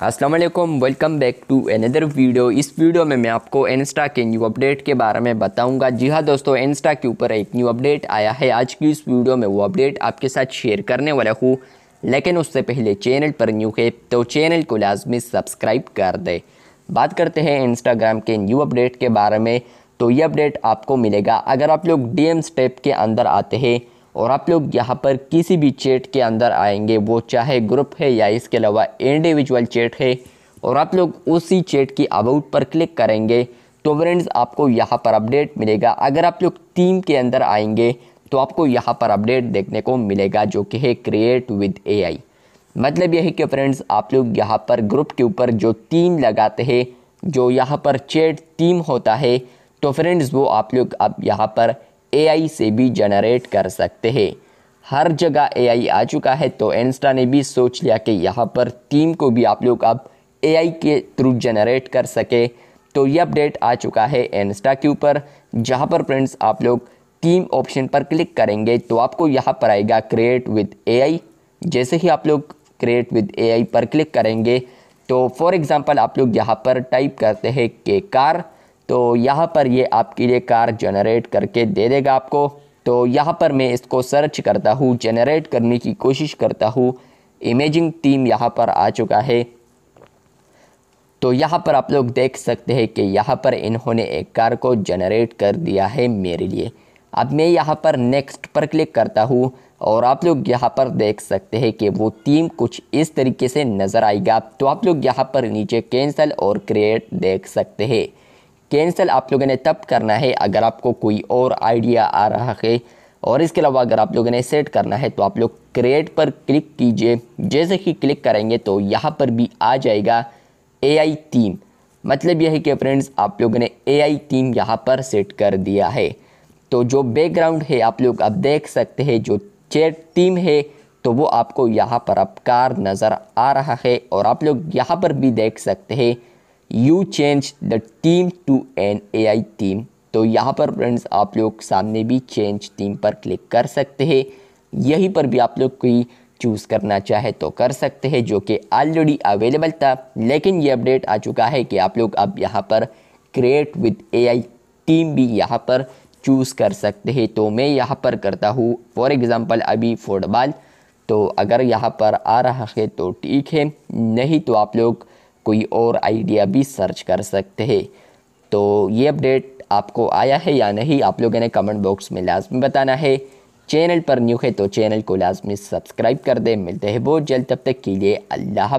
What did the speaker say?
वालेकुम welcome back to another video इस वीडियो में मैं आपको इंस्टा के न्यू अपडेट के बारे में बताऊंगा जी हाँ दोस्तों इंस्टा के ऊपर एक न्यू अपडेट आया है आज की इस वीडियो में वो अपडेट आपके साथ शेयर करने वाला हूँ लेकिन उससे पहले चैनल पर न्यू है तो चैनल को लाजमी सब्सक्राइब कर दे बात करते हैं इंस्टाग्राम के न्यू अपडेट के बारे में तो ये अपडेट आपको मिलेगा अगर आप लोग डी स्टेप के अंदर आते हैं और आप लोग यहाँ पर किसी भी चैट के अंदर आएंगे वो चाहे ग्रुप है या इसके अलावा इंडिविजुअल चैट है और आप लोग उसी चैट की अबाउट पर क्लिक करेंगे तो फ्रेंड्स आपको यहाँ पर अपडेट मिलेगा अगर आप लोग टीम के अंदर आएंगे तो आपको यहाँ पर अपडेट देखने को मिलेगा जो कि है क्रिएट विद ए मतलब यह है कि फ्रेंड्स आप लोग यहाँ पर ग्रुप के ऊपर जो टीम लगाते हैं जो यहाँ पर चैट टीम होता है तो फ्रेंड्स वो आप लोग अब यहाँ पर एआई से भी जनरेट कर सकते हैं हर जगह एआई आ चुका है तो इंस्टा ने भी सोच लिया कि यहाँ पर टीम को भी आप लोग अब एआई के थ्रू जनरेट कर सके तो ये अपडेट आ चुका है इंस्टा के ऊपर जहाँ पर फ्रेंड्स आप लोग टीम ऑप्शन पर क्लिक करेंगे तो आपको यहाँ पर आएगा क्रिएट विद एआई जैसे ही आप लोग क्रिएट विद एआई पर क्लिक करेंगे तो फॉर एग्ज़ाम्पल आप लोग यहाँ पर टाइप करते हैं के कार तो यहाँ पर ये आपके लिए कार जनरेट करके दे देगा आपको तो यहाँ पर मैं इसको सर्च करता हूँ जनरेट करने की कोशिश करता हूँ इमेजिंग टीम यहाँ पर आ चुका है तो यहाँ पर आप लोग देख सकते हैं कि यहाँ पर इन्होंने एक कार को जनरेट कर दिया है मेरे लिए अब मैं यहाँ पर नेक्स्ट पर क्लिक करता हूँ और आप लोग यहाँ पर देख सकते हैं कि वो टीम कुछ इस तरीके से नज़र आएगा तो आप लोग यहाँ पर नीचे कैंसल और क्रिएट देख सकते हैं कैंसिल आप लोगों ने तब करना है अगर आपको कोई और आइडिया आ रहा है और इसके अलावा अगर आप लोगों ने सेट करना है तो आप लोग क्रिएट पर क्लिक कीजिए जैसे ही क्लिक करेंगे तो यहाँ पर भी आ जाएगा ए आई थीम मतलब यह है कि फ्रेंड्स आप लोगों ने ए आई थीम यहाँ पर सेट कर दिया है तो जो बैकग्राउंड है आप लोग अब देख सकते हैं जो चैट टीम है तो वो आपको यहाँ पर अपकार नज़र आ रहा है और आप लोग यहाँ पर भी देख सकते हैं you change the team to an A I team तो यहाँ पर फ्रेंड्स आप लोग सामने भी चेंज टीम पर क्लिक कर सकते हैं यहीं पर भी आप लोग कोई चूज़ करना चाहे तो कर सकते हैं जो कि ऑलरेडी अवेलेबल था लेकिन ये अपडेट आ चुका है कि आप लोग अब यहाँ पर क्रिएट विद एआई टीम भी यहाँ पर चूज़ कर सकते हैं तो मैं यहाँ पर करता हूँ फॉर एग्ज़ाम्पल अभी फुटबॉल तो अगर यहाँ पर आ रहा है तो ठीक है नहीं तो आप लोग कोई और आइडिया भी सर्च कर सकते हैं तो ये अपडेट आपको आया है या नहीं आप लोगों ने कमेंट बॉक्स में लाजमी बताना है चैनल पर न्यू है तो चैनल को लाजमी सब्सक्राइब कर दें मिलते हैं बहुत जल्द तब तक के लिए अल्लाह